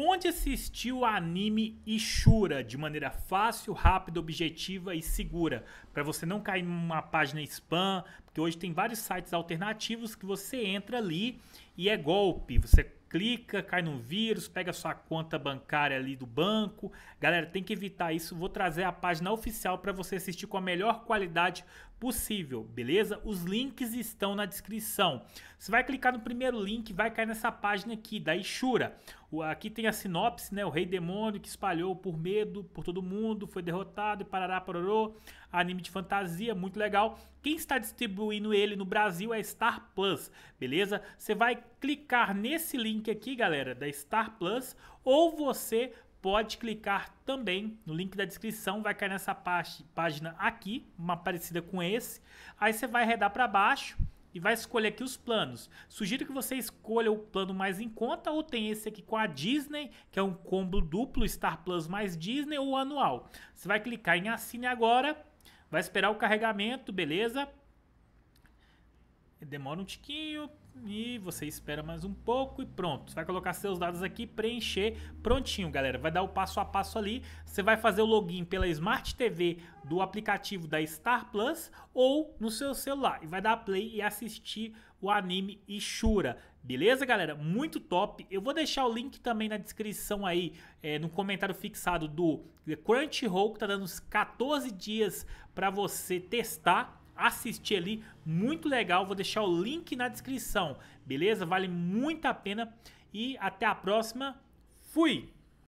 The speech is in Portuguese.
Onde assistiu o anime Ishura de maneira fácil, rápida, objetiva e segura, para você não cair numa página spam, porque hoje tem vários sites alternativos que você entra ali e é golpe. Você clica, cai no vírus, pega sua conta bancária ali do banco. Galera, tem que evitar isso. Vou trazer a página oficial para você assistir com a melhor qualidade possível, beleza? Os links estão na descrição. Você vai clicar no primeiro link, vai cair nessa página aqui da Ishura. O, aqui tem a sinopse, né? O rei demônio que espalhou por medo por todo mundo, foi derrotado e parará parorô. Anime de fantasia, muito legal. Quem está distribuindo ele no Brasil é Star Plus, beleza? Você vai clicar nesse link link aqui, galera, da Star Plus, ou você pode clicar também no link da descrição, vai cair nessa parte, página aqui, uma parecida com esse. Aí você vai redar para baixo e vai escolher aqui os planos. Sugiro que você escolha o plano mais em conta ou tem esse aqui com a Disney, que é um combo duplo Star Plus mais Disney ou anual. Você vai clicar em assine agora, vai esperar o carregamento, beleza? demora um tiquinho e você espera mais um pouco e pronto. Você vai colocar seus dados aqui, preencher, prontinho, galera. Vai dar o passo a passo ali. Você vai fazer o login pela Smart TV do aplicativo da Star Plus ou no seu celular e vai dar play e assistir o anime Ishura. Beleza, galera? Muito top. Eu vou deixar o link também na descrição aí, é, no comentário fixado do Crunchyroll, que tá dando uns 14 dias para você testar assistir ali, muito legal. Vou deixar o link na descrição, beleza? Vale muito a pena. E até a próxima. Fui!